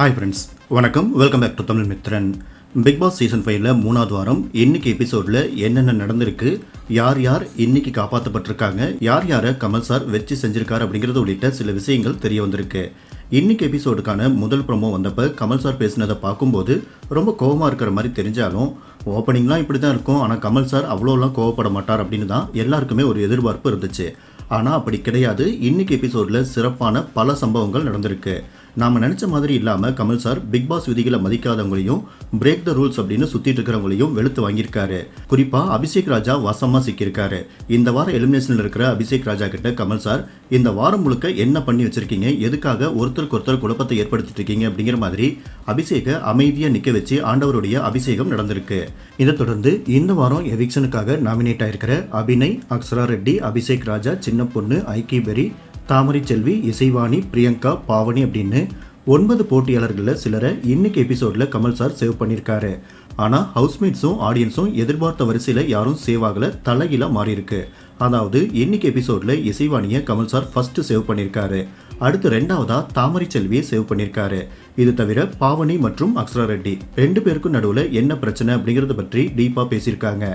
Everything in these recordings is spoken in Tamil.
ஹாய் ஃப்ரெண்ட்ஸ் வணக்கம் welcome back to Tamil Mithran Bigg Boss season ஃபைவ்ல மூணாவது வாரம் இன்னைக்கு எபிசோடில் என்னென்ன நடந்திருக்கு யார் யார் இன்னைக்கு காப்பாற்றப்பட்டிருக்காங்க யார் யாரை கமல் சார் வெற்றி செஞ்சிருக்காரு அப்படிங்கிறது உள்ளிட்ட சில விஷயங்கள் தெரிய வந்திருக்கு இன்னைக்கு எபிசோடுக்கான முதல் ப்ரமோ வந்தப்போ கமல் சார் பேசினதை பார்க்கும்போது ரொம்ப கோபமாக இருக்கிற மாதிரி தெரிஞ்சாலும் ஓப்பனிங்லாம் இப்படி தான் இருக்கும் ஆனால் கமல் சார் அவ்வளோலாம் கோவப்பட மாட்டார் அப்படின்னு தான் எல்லாருக்குமே ஒரு எதிர்பார்ப்பு இருந்துச்சு ஆனால் அப்படி கிடையாது இன்னைக்கு எபிசோடில் சிறப்பான பல சம்பவங்கள் நடந்திருக்கு நாம் நினச்ச மாதிரி இல்லாமல் கமல் சார் பிக் பாஸ் விதிகளை மதிக்காதவங்களையும் பிரேக் த ரூல்ஸ் அப்படின்னு சுற்றிட்டு இருக்கிறவங்களையும் வெளுத்து வாங்கியிருக்காரு குறிப்பாக அபிஷேக் ராஜா வசமா சிக்கியிருக்காரு இந்த வாரம் எலிமினேஷனில் இருக்கிற அபிஷேக் ராஜா கிட்ட கமல் சார் இந்த வாரம் முழுக்க என்ன பண்ணி வச்சிருக்கீங்க எதுக்காக ஒருத்தருக்கு ஒருத்தர் குழப்பத்தை ஏற்படுத்திட்டு இருக்கீங்க அப்படிங்கிற மாதிரி அபிஷேக அமைதியாக நிற்க வச்சு ஆண்டவருடைய அபிஷேகம் நடந்திருக்கு இதை தொடர்ந்து இந்த வாரம் எவிக்ஷனுக்காக நாமினேட் ஆயிருக்கிற அபிநய் அக்ஷரா ரெட்டி அபிஷேக் ராஜா சின்ன பொண்ணு ஐக்கி பெரி தாமரை செல்வி இசைவாணி பிரியங்கா பாவனி அப்படின்னு ஒன்பது போட்டியாளர்களில் சிலரை இன்னைக்கு எபிசோடில் கமல் சார் சேவ் பண்ணியிருக்காரு ஆனால் ஹவுஸ்மேட்ஸும் ஆடியன்ஸும் எதிர்பார்த்த வரிசையில் யாரும் சேவ் ஆகலை தலைகீழாக மாறியிருக்கு அதாவது இன்னைக்கு எபிசோடில் இசைவாணியை கமல் சார் ஃபஸ்ட்டு சேவ் பண்ணியிருக்காரு அடுத்து ரெண்டாவதாக தாமரை செல்வியை சேவ் பண்ணியிருக்காரு இது தவிர பாவனி மற்றும் அக்ஷரா ரெட்டி ரெண்டு பேருக்கும் நடுவில் என்ன பிரச்சனை அப்படிங்கிறத பற்றி டீப்பாக பேசியிருக்காங்க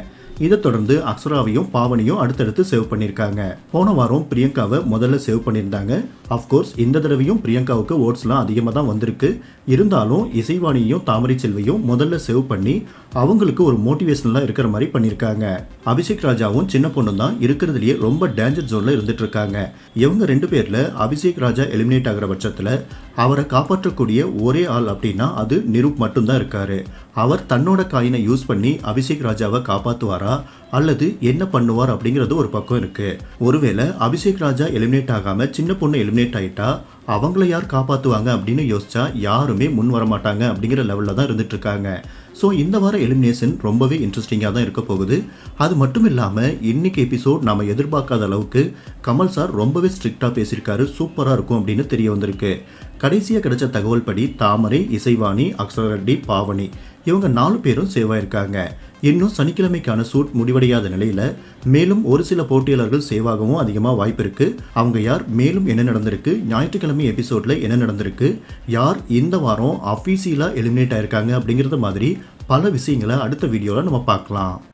இதை தொடர்ந்து அக்ஸராவையும் பாவனையும் அடுத்தடுத்து சேவ் பண்ணியிருக்காங்க போன வாரம் பிரியங்காவை முதல்ல சேவ் பண்ணியிருந்தாங்க அஃப்கோர்ஸ் இந்த தடவையும் பிரியங்காவுக்கு ஓட்ஸ்லாம் அதிகமாக தான் வந்திருக்கு இருந்தாலும் இசைவாணியையும் தாமரை செல்வையும் முதல்ல சேவ் பண்ணி அவங்களுக்கு ஒரு மோட்டிவேஷனலாக இருக்கிற மாதிரி பண்ணியிருக்காங்க அபிஷேக் ராஜாவும் சின்ன பொண்ணு தான் இருக்கிறதுலயே ரொம்ப டேஞ்சர் ஜோனில் இருந்துட்டு இருக்காங்க இவங்க ரெண்டு பேரில் அபிஷேக் ராஜா எலிமினேட் ஆகிற பட்சத்தில் அவரை காப்பாற்றக்கூடிய ஒரே ஆள் அப்படின்னா அது நிரூப் மட்டும்தான் இருக்காரு அவர் தன்னோட காயினை யூஸ் பண்ணி அபிஷேக் ராஜாவை காப்பாற்றுவார் பண்ணுவாரா அல்லது என்ன பண்ணுவார் அப்படிங்கிறது ஒரு பக்கம் இருக்கு ஒருவேளை அபிஷேக் ராஜா எலிமினேட் ஆகாம சின்ன பொண்ணு எலிமினேட் ஆயிட்டா அவங்கள யார் காப்பாற்றுவாங்க அப்படின்னு யோசிச்சா யாருமே முன் வர மாட்டாங்க அப்படிங்கிற லெவலில் தான் இருந்துட்டு இருக்காங்க ஸோ இந்த வார எலிமினேஷன் ரொம்பவே இன்ட்ரெஸ்டிங்காக தான் இருக்க போகுது அது மட்டும் இல்லாமல் இன்னைக்கு எபிசோட் நம்ம எதிர்பார்க்காத அளவுக்கு கமல் சார் ரொம்பவே ஸ்ட்ரிக்டாக பேசியிருக்காரு சூப்பராக இருக்கும் அப்படின்னு தெரிய வந்திருக்கு கடைசியாக கிடைச்ச தகவல் படி தாமரை இசைவாணி அக்ஷரரெட்டி பாவனி இவங்க நாலு பேரும் சேவாயிருக்காங்க இன்னும் சனிக்கிழமைக்கான சூட் முடிவடையாத நிலையில் மேலும் ஒரு சில போட்டியாளர்கள் சேவாகவும் அதிகமாக வாய்ப்பு இருக்கு அவங்க யார் மேலும் என்ன நடந்திருக்கு ஞாயிற்றுக்கிழமை எபிசோட்ல என்ன நடந்திருக்கு யார் இந்த வாரம் அஃபீஷியலாக எலிமினேட் ஆயிருக்காங்க அப்படிங்கிறது மாதிரி பல விஷயங்களை அடுத்த வீடியோவில் நம்ம பார்க்கலாம்